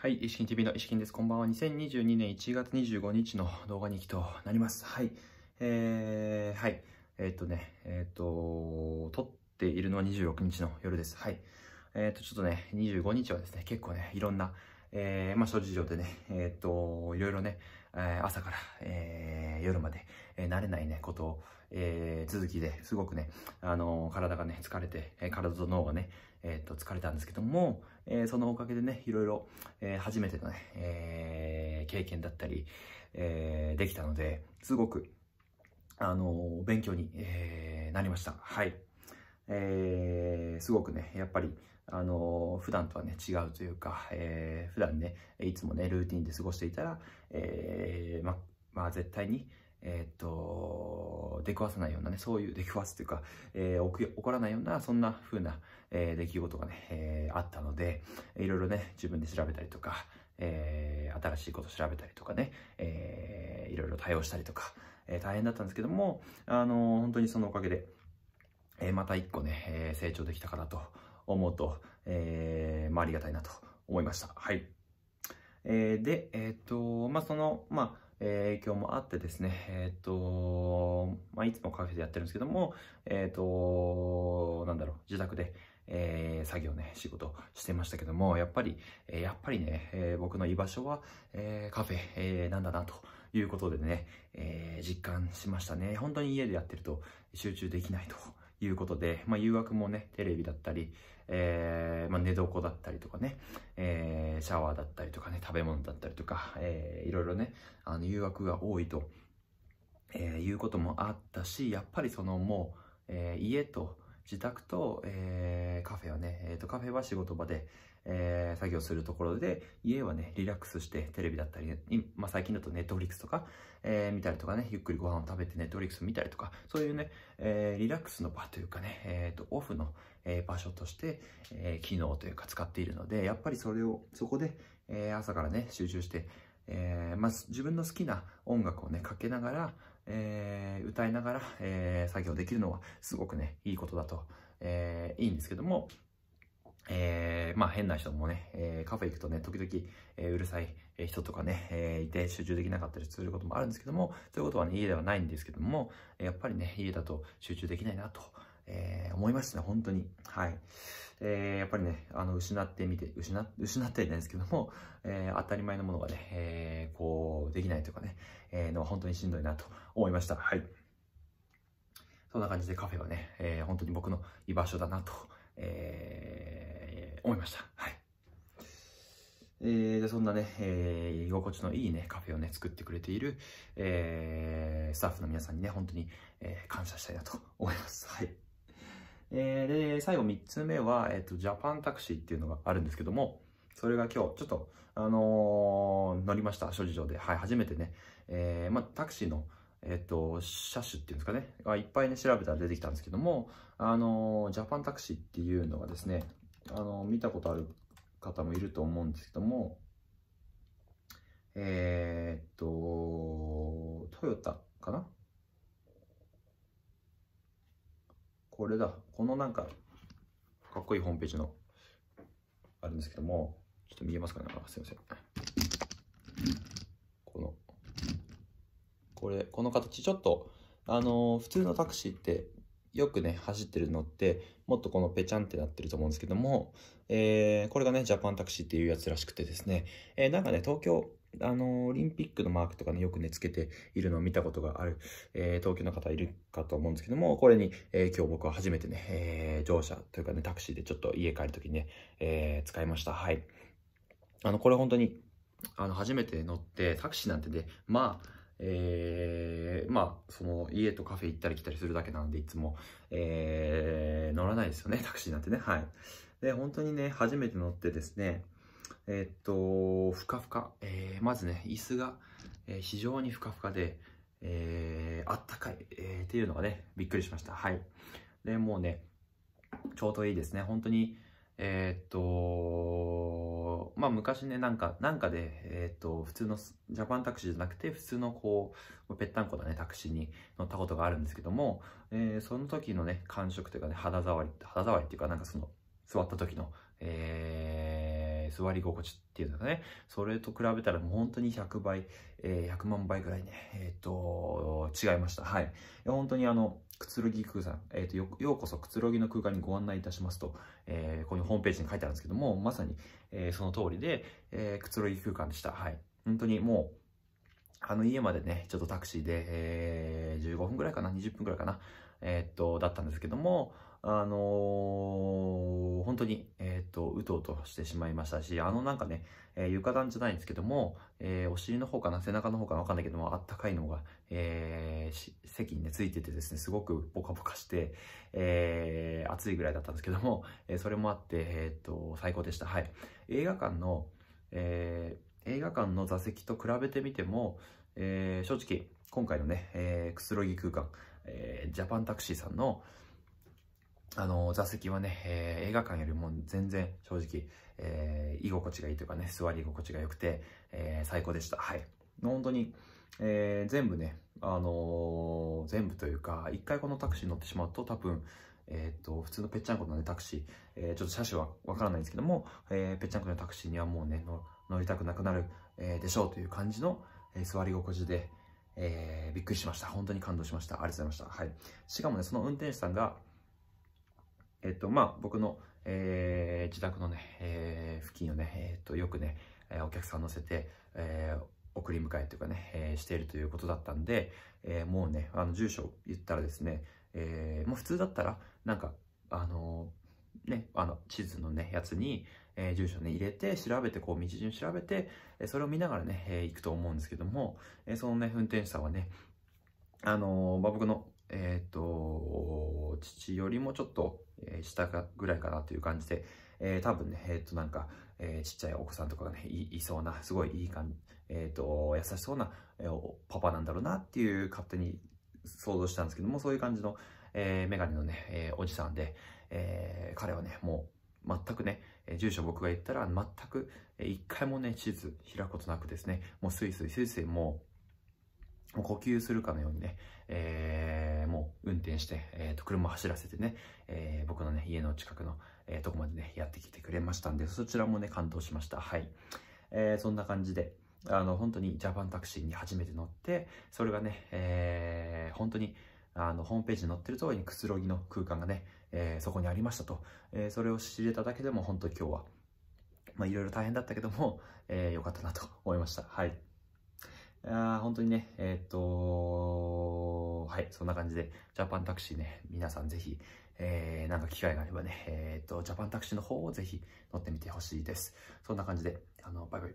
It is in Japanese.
はい、石金 TV の石金です。こんばんは。2022年1月25日の動画日記となります。はい。えー、はい。えー、っとね、えー、っと、撮っているのは26日の夜です。はい。えっ、ー、と、ちょっとね、25日はですね、結構ね、いろんな、えー、まあ、諸事情でね、えっ、と、いろいろね、えー、朝から、えー、夜まで、えー、慣れないね、ことを、えー、続きですごくね、あのー、体がね、疲れて、えー、体と脳がね、えっ、と、疲れたんですけども、えー、そのおかげでね、いろいろ、えー、初めてのね、えー、経験だったり、えー、できたので、すごく、あのー、勉強に、えー、なりました。はい。えー、すごくね、やっぱり、あのー、普段とはね、違うというか、えー、普段ね、いつもね、ルーティンで過ごしていたら、えー、ま、まあ、絶対に、えー、っと、出くわさないようなね、そういう出くわすというか、えー、起こらないような、そんな風な、えー、出来事がね、えー、あったので、いろいろね、自分で調べたりとか、えー、新しいこと調べたりとかね、えー、いろいろ対応したりとか、えー、大変だったんですけども、あのー、本当にそのおかげで、えまた一個ね、え成長できたかなと思うと、えまあ、ありがたいなと思いました。はい。えで、えっ、と、まあ、その、まあ、え影響もあってですね、えっ、と、まあ、いつもカフェでやってるんですけども、えっ、と、なんだろう、自宅で、えー、作業ね、仕事してましたけども、やっぱり、えやっぱりね、え僕の居場所は、えカフェ、えなんだなと。いうことでね、え実感しましたね。本当に家でやってると集中できないということで、まあ、誘惑もね、テレビだったり、えー、まあ、寝床だったりとかね、えー、シャワーだったりとかね、食べ物だったりとか、えー、いろいろね、あの、誘惑が多いと、えー、いうこともあったし、やっぱりそのもう、えー、家と、自宅と、えー、カフェはね、えっ、ー、と、カフェは仕事場で、えー、作業するところで、家はね、リラックスしてテレビだったり、ね、まあ、最近だとネットフリックスとか、えー、見たりとかね、ゆっくりご飯を食べてネットフリックス見たりとか、そういうね、えー、リラックスの場というかね、えっ、と、オフの、え場所として、え機能というか使っているので、やっぱりそれを、そこで、え朝からね、集中して、えまず自分の好きな音楽をね、かけながら、え歌いながら、え作業できるのはすごくね、いいことだと、えいいんですけども、えー、まあ変な人もね、えー、カフェ行くとね、時々、えー、うるさい人とかね、えいて集中できなかったりすることもあるんですけども、そういうことはね、家ではないんですけども、やっぱりね、家だと集中できないなと、え思いますね、本当に。はい。えやっぱりね、あの、失ってみて、失、失ってないんですけども、え当たり前のものがね、えこう、できないとかね、えのは本当にしんどいなと思いました。はい。そんな感じでカフェはね、えー、本当に僕の居場所だなと。えー、思いました。はい。えー、でそんなね、えー、居心地のいいね、カフェをね、作ってくれている、えー、スタッフの皆さんにね、本当に、えー、感謝したいなと思います。はい。えー、で、最後3つ目は、えっ、ー、と、ジャパンタクシーっていうのがあるんですけども、それが今日、ちょっと、あのー、乗りました、諸事情で。はい、初めてね、えー、まあ、タクシーの、えっと、車種っていうんですかね、いっぱいね、調べたら出てきたんですけども、あの、ジャパンタクシーっていうのがですね、あの、見たことある方もいると思うんですけども、えー、っと、トヨタかなこれだ。このなんか、かっこいいホームページの、あるんですけども、ちょっと見えますかねあ、すいません。これ、この形、ちょっと、あのー、普通のタクシーって、よくね、走ってるのって、もっとこのペチャンってなってると思うんですけども、えー、これがね、ジャパンタクシーっていうやつらしくてですね、えー、なんかね、東京、あのオリンピックのマークとかね、よくね、つけているのを見たことがある、えー、東京の方いるかと思うんですけども、これに、えー、今日僕は初めてね、えー、乗車というかね、タクシーでちょっと家帰るときにね、え使いました。はい。あの、これ本当に、あの、初めて乗って、タクシーなんてね、まあ、えー、まあ、その家とカフェ行ったり来たりするだけなんで、いつも、えー、乗らないですよね、タクシーなんてね。はい。で、本当にね、初めて乗ってですね、えー、っと、ふかふか、えー、まずね、椅子が、えー、非常にふかふかで、えー、あったかい、えー、っていうのがね、びっくりしました。はい。で、もうね、ちょうどいいですね。本当に、えー、っと、まあ昔ね、なんか、なんかで、えー、っと、普通のジャパンタクシーじゃなくて、普通のこう、ぺったんこだね、タクシーに乗ったことがあるんですけども、えー、その時のね、感触というかね、肌触り、肌触りっていうか、なんかその、座った時の、えー、座り心地っていうのがね、それと比べたらもう本当に100倍、えー、100万倍ぐらいね、えっ、と、違いました。はい。本当にあの、くつろぎ空間、えっ、ー、とよ、ようこそくつろぎの空間にご案内いたしますと、えー、ここにホームページに書いてあるんですけども、まさに、えー、その通りで、えー、くつろぎ空間でした。はい。本当にもう、あの家までね、ちょっとタクシーで、えー、15分ぐらいかな、20分ぐらいかな、えー、っと、だったんですけども、あのー、本当に、えー、っと、うとうとしてしまいましたし、あのなんかね、えー、床暖じゃないんですけども、えー、お尻の方かな、背中の方かな、わかんないけども、あったかいのが、えー、席にね、ついててですね、すごくポカポカして、えー、暑いぐらいだったんですけども、えー、それもあって、えー、っと、最高でした。はい。映画館の、えー、映画館の座席と比べてみても、えー、正直、今回のね、えー、くつろぎ空間、えー、ジャパンタクシーさんの、あの、座席はね、えー、映画館よりも全然正直、えー、居心地がいいというかね、座り心地が良くて、えー、最高でした。はい。本当に、えー、全部ね、あのー、全部というか、一回このタクシーに乗ってしまうと多分、えっ、ー、と、普通のぺっちゃんこのね、タクシー、えー、ちょっと車種はわからないんですけども、えー、ぺっちゃんこのタクシーにはもうね、乗りたくなくなる、えでしょうという感じの、え座り心地で、えー、びっくりしました。本当に感動しました。ありがとうございました。はい。しかもね、その運転手さんが、えっと、まあ、僕の、えー、自宅のね、えー、付近をね、えっと、よくね、えお客さん乗せて、え送り迎えというかね、えしているということだったんで、えもうね、あの、住所言ったらですね、えー、もう普通だったら、なんか、あのね、あの、地図のね、やつに、えー、住所ね、入れて、調べて、こう、道順調べて、えそれを見ながらね、え行くと思うんですけども、えそのね、運転手さんはね、あのまあ、僕の、えっ、と、父よりもちょっと、え下かぐらいかなという感じで、えー、多分ね、えっ、と、なんか、えー、ちっちゃいお子さんとかがね、いいそうな、すごいいい感じ、えっ、と、優しそうな、えパパなんだろうなっていう勝手に想像したんですけども、そういう感じの、えー、メガネのね、えおじさんで、え彼はね、もう全くね、住所僕が言ったら全く一回もね、地図開くことなくですね、もうスイスイスイスイもう、もう呼吸するかのようにね、えー、もう運転して、えー、と車を走らせてね、えー、僕のね、家の近くの、えー、とこまでね、やってきてくれましたんで、そちらもね、感動しました。はい。えー、そんな感じで、あの、本当にジャパンタクシーに初めて乗って、それがね、えー、本当に、あの、ホームページに載ってる通りにくつろぎの空間がね、えー、そこにありましたと、えー、それを知れただけでも本当今日は、まあ、いろいろ大変だったけども、えー、よかったなと思いました。はい。あ本当にね、えー、っと、はい、そんな感じで、ジャパンタクシーね、皆さんぜひ、えー、なんか機会があればね、えー、っと、ジャパンタクシーの方をぜひ乗ってみてほしいです。そんな感じで、あの、バイバイ。